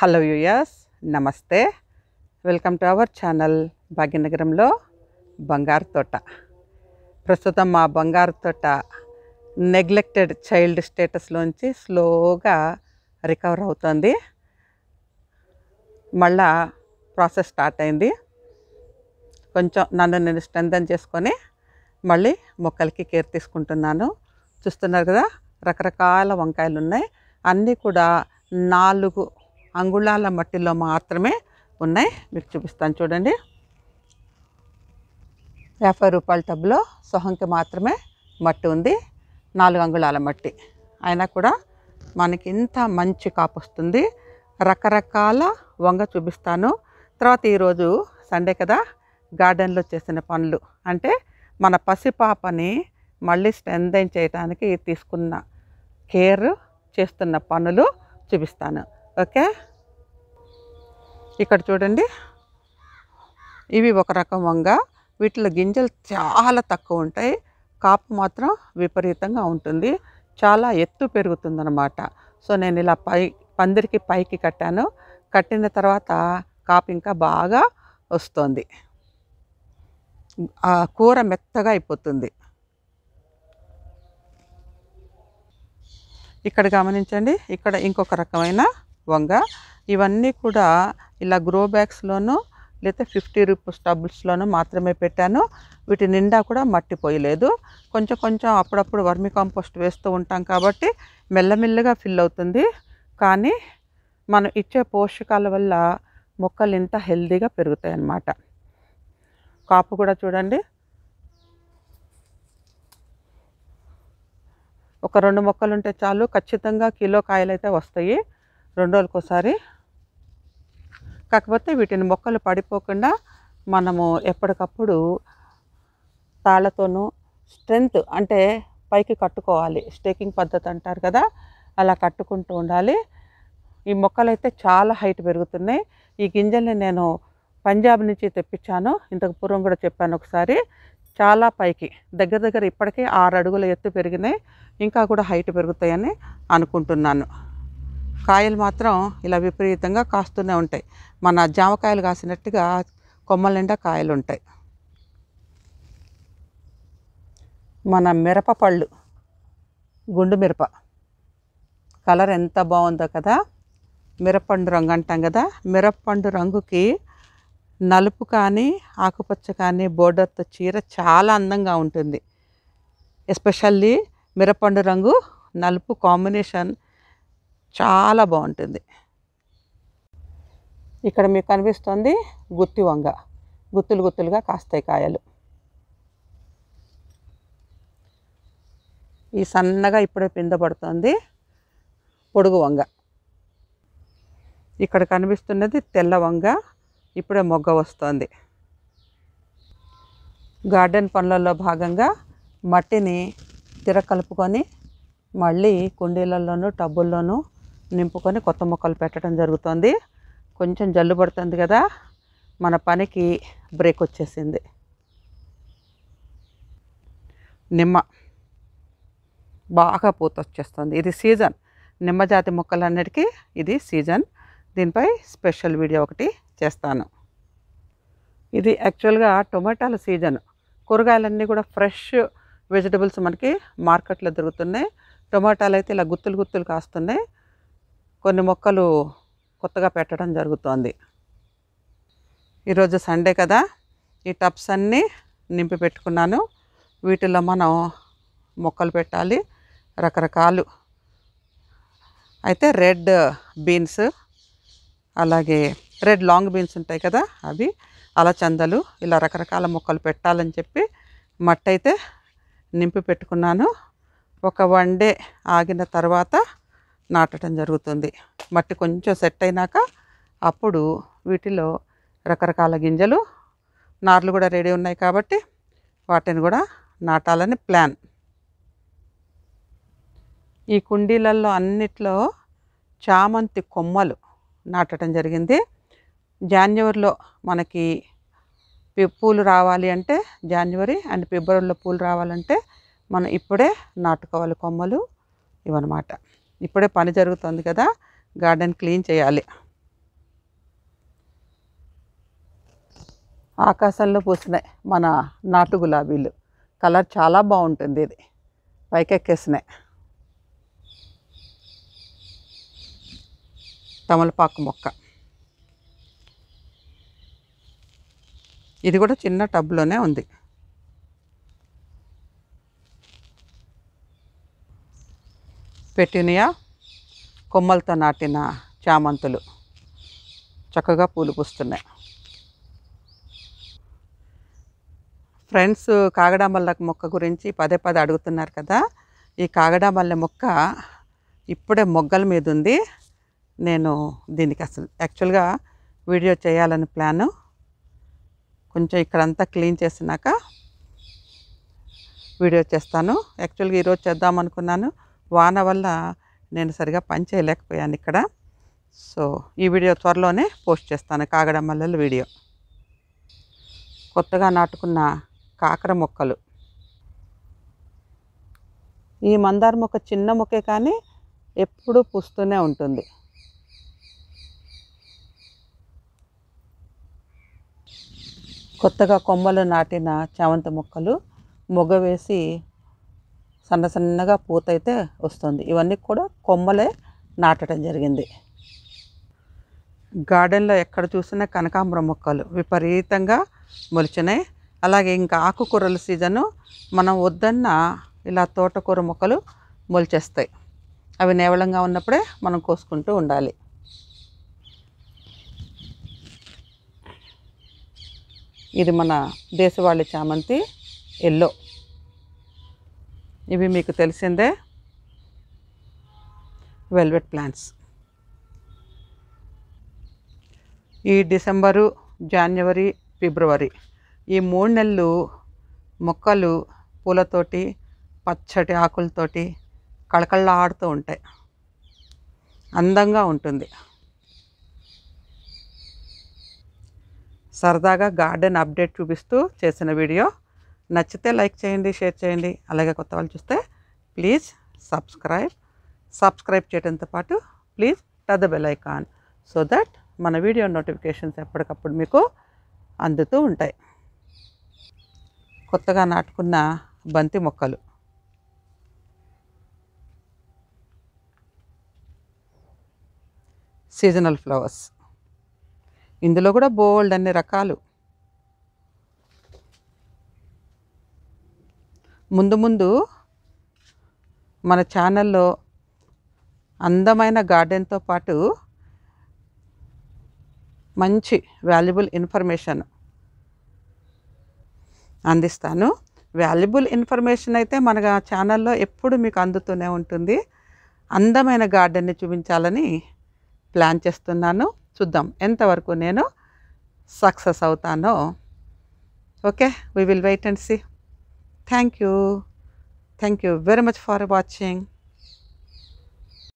Hello యూయస్ నమస్తే welcome to our channel భాగ్యనగరంలో బంగారు తోట ప్రస్తుతం మా బంగారు తోట నెగ్లెక్టెడ్ చైల్డ్ స్టేటస్లోంచి స్లోగా రికవర్ అవుతుంది మళ్ళా ప్రాసెస్ స్టార్ట్ అయింది కొంచెం నన్ను నేను స్ట్రెంథన్ చేసుకొని మళ్ళీ మొక్కలకి కేర్ తీసుకుంటున్నాను చూస్తున్నారు కదా రకరకాల వంకాయలు ఉన్నాయి అన్నీ కూడా నాలుగు అంగుళాల మట్టిలో మాత్రమే ఉన్నాయి మీకు చూపిస్తాను చూడండి యాభై రూపాయల టబ్లో సొహంకి మాత్రమే మట్టి ఉంది నాలుగు అంగుళాల మట్టి అయినా కూడా మనకి ఇంత మంచి కాపు వస్తుంది రకరకాల వంగ చూపిస్తాను తర్వాత ఈరోజు సండే కదా గార్డెన్లో చేసిన పనులు అంటే మన పసిపాపని మళ్ళీ స్ట్రెంథైన్ చేయడానికి తీసుకున్న కేర్ చేస్తున్న పనులు చూపిస్తాను ఓకే ఇక్కడ చూడండి ఇవి ఒక రకం వంగ వీటిలో గింజలు చాలా తక్కువ ఉంటాయి కాపు మాత్రం విపరీతంగా ఉంటుంది చాలా ఎత్తు పెరుగుతుందన్నమాట సో నేను ఇలా పై పందిరికి పైకి కట్టాను కట్టిన తర్వాత కాపు ఇంకా బాగా వస్తుంది ఆ కూర మెత్తగా అయిపోతుంది ఇక్కడ గమనించండి ఇక్కడ ఇంకొక రకమైన వంగ ఇవన్నీ కూడా ఇలా గ్రో బ్యాగ్స్లోనూ లేకపోతే ఫిఫ్టీ రూపీస్ టబుల్స్లోనూ మాత్రమే పెట్టాను వీటి నిండా కూడా మట్టి పోయలేదు కొంచెం కొంచెం అప్పుడప్పుడు వర్మి కాంపోస్ట్ వేస్తూ ఉంటాం కాబట్టి మెల్లమెల్లగా ఫిల్ అవుతుంది కానీ మనం ఇచ్చే పోషకాల వల్ల మొక్కలు ఇంత హెల్దీగా పెరుగుతాయి అన్నమాట కాపు కూడా చూడండి ఒక రెండు మొక్కలు ఉంటే చాలు ఖచ్చితంగా కిలో కాయలు అయితే వస్తాయి రెండు రోజులకోసారి కాకపోతే వీటిని మొక్కలు పడిపోకుండా మనము ఎప్పటికప్పుడు తాళ్ళతోనూ స్ట్రెంగ్త్ అంటే పైకి కట్టుకోవాలి స్టేకింగ్ పద్ధతి అంటారు కదా అలా కట్టుకుంటూ ఉండాలి ఈ మొక్కలు అయితే చాలా హైట్ పెరుగుతున్నాయి ఈ గింజల్ని నేను పంజాబ్ నుంచి తెప్పించాను ఇంతకు పూర్వం కూడా చెప్పాను ఒకసారి చాలా పైకి దగ్గర దగ్గర ఇప్పటికే ఆరు అడుగుల ఎత్తు పెరిగినాయి ఇంకా కూడా హైట్ పెరుగుతాయని అనుకుంటున్నాను కాయలు మాత్రం ఇలా విపరీతంగా కాస్తూనే ఉంటాయి మన జామకాయలు కాసినట్టుగా కొమ్మల నిండా కాయలు ఉంటాయి మన మిరప పళ్ళు గుండు మిరప కలర్ ఎంత బాగుందో కదా మిరపండు రంగు అంటాం కదా మిరపండు రంగుకి నలుపు కానీ ఆకుపచ్చ కానీ బోర్డర్తో చీర చాలా అందంగా ఉంటుంది ఎస్పెషల్లీ మిరపండు రంగు నలుపు కాంబినేషన్ చాలా బాగుంటుంది ఇక్కడ మీకు కనిపిస్తుంది గుత్తి వంగ గుత్తులు గుత్తులుగా కాస్తాయి కాయలు ఈ సన్నగా ఇప్పుడే పింద పడుతుంది పొడుగు వంగ ఇక్కడ కనిపిస్తున్నది తెల్ల వంగ ఇప్పుడే మొగ్గ వస్తుంది గార్డెన్ పనులలో భాగంగా మట్టిని తిరకలుపుకొని మళ్ళీ కుండీలలోనూ టబ్బుల్లోనూ నింపుకొని కొత్త మొక్కలు పెట్టడం జరుగుతుంది కొంచెం జల్లు పడుతుంది కదా మన పనికి బ్రేక్ వచ్చేసింది నిమ్మ బాగా పూత వచ్చేస్తుంది ఇది సీజన్ నిమ్మ జాతి మొక్కలన్నిటికీ ఇది సీజన్ దీనిపై స్పెషల్ వీడియో ఒకటి చేస్తాను ఇది యాక్చువల్గా టొమాటాల సీజన్ కూరగాయలన్నీ కూడా ఫ్రెష్ వెజిటబుల్స్ మనకి మార్కెట్లో దొరుకుతున్నాయి టొమాటాలు అయితే ఇలా గుత్తులు గుత్తులు కాస్తున్నాయి కొన్ని మొక్కలు కొత్తగా పెట్టడం జరుగుతోంది ఈరోజు సండే కదా ఈ టబ్స్ అన్నీ నింపి పెట్టుకున్నాను వీటిలో మనం మొక్కలు పెట్టాలి రకరకాలు అయితే రెడ్ బీన్స్ అలాగే రెడ్ లాంగ్ బీన్స్ ఉంటాయి కదా అవి అలచందలు ఇలా రకరకాల మొక్కలు పెట్టాలని చెప్పి మట్టి అయితే నింపి పెట్టుకున్నాను ఒక వన్ డే ఆగిన తర్వాత నాటడం జరుగుతుంది మట్టి కొంచెం సెట్ అయినాక అప్పుడు వీటిలో రకరకాల గింజలు నార్లు కూడా రెడీ ఉన్నాయి కాబట్టి వాటిని కూడా నాటాలని ప్లాన్ ఈ కుండీలలో అన్నిట్లో చామంతి కొమ్మలు నాటడం జరిగింది జాన్యువరిలో మనకి పూలు రావాలి అంటే జాన్యువరి అండ్ ఫిబ్రవరిలో పూలు రావాలంటే మనం ఇప్పుడే నాటుకోవాలి కొమ్మలు ఇవన్నమాట ఇప్పుడే పని జరుగుతుంది కదా గార్డెన్ క్లీన్ చేయాలి ఆకాశంలో పూసినాయి మన నాటు గులాబీలు కలర్ చాలా బాగుంటుంది ఇది పైకెక్కేసినాయి తమలపాకు మొక్క ఇది కూడా చిన్న టబ్లోనే ఉంది పెట్యూనియా కొమ్మలతో నాటిన చామంతులు చక్కగా పూలు పూస్తున్నాయి ఫ్రెండ్స్ కాగడామల్ల మొక్క గురించి పదే పదే అడుగుతున్నారు కదా ఈ కాగడామల్లె మొక్క ఇప్పుడే మొగ్గల మీద ఉంది నేను దీనికి అసలు యాక్చువల్గా వీడియో చేయాలని ప్లాను కొంచెం ఇక్కడంతా క్లీన్ చేసినాక వీడియో చేస్తాను యాక్చువల్గా ఈరోజు చేద్దామనుకున్నాను వాన వల్ల నేను సరిగా పని చేయలేకపోయాను ఇక్కడ సో ఈ వీడియో త్వరలోనే పోస్ట్ చేస్తాను కాగడ మల్లెలు వీడియో కొత్తగా నాటుకున్న కాకర మొక్కలు ఈ మందార మొక్క చిన్న మొక్కే కానీ ఎప్పుడూ పూస్తూనే ఉంటుంది కొత్తగా కొమ్మలు నాటిన చామంతి మొక్కలు మొగ్గ వేసి సన్న సన్నగా పూత అయితే వస్తుంది ఇవన్నీ కూడా కొమ్మలే నాటడం జరిగింది గార్డెన్లో ఎక్కడ చూసినా కనకాంబరం మొక్కలు విపరీతంగా మొలిచినాయి అలాగే ఇంకా ఆకుకూరల సీజను మనం వద్దన్న ఇలా తోటకూర మొక్కలు మొలిచేస్తాయి అవి నేవలంగా ఉన్నప్పుడే మనం కోసుకుంటూ ఉండాలి ఇది మన దేశవాళి చామంతి ఎల్లో ఇవి మీకు తెలిసిందే వెల్వెట్ ప్లాంట్స్ ఈ డిసెంబరు జనవరి ఫిబ్రవరి ఈ మూడు నెలలు మొక్కలు పూలతోటి పచ్చటి ఆకులతోటి కళకళ ఆడుతూ ఉంటాయి అందంగా ఉంటుంది సరదాగా గార్డెన్ అప్డేట్ చూపిస్తూ చేసిన వీడియో నచ్చితే లైక్ చేయండి షేర్ చేయండి అలాగే కొత్త వాళ్ళు చూస్తే ప్లీజ్ సబ్స్క్రైబ్ సబ్స్క్రైబ్ చేయడంతో పాటు please touch the bell icon so that మన వీడియో నోటిఫికేషన్స్ ఎప్పటికప్పుడు మీకు అందుతూ ఉంటాయి కొత్తగా నాటుకున్న బంతి మొక్కలు సీజనల్ ఫ్లవర్స్ ఇందులో కూడా బోల్డ్ అన్ని రకాలు ముందు ముందు మన ఛానల్లో అందమైన గార్డెన్తో పాటు మంచి వాల్యుబుల్ ఇన్ఫర్మేషన్ అందిస్తాను వాల్యుబుల్ ఇన్ఫర్మేషన్ అయితే మన ఛానల్లో ఎప్పుడు మీకు అందుతూనే ఉంటుంది అందమైన గార్డెన్ని చూపించాలని ప్లాన్ చేస్తున్నాను చూద్దాం ఎంతవరకు నేను సక్సెస్ అవుతానో okay we will wait and see Thank you. Thank you very much for watching.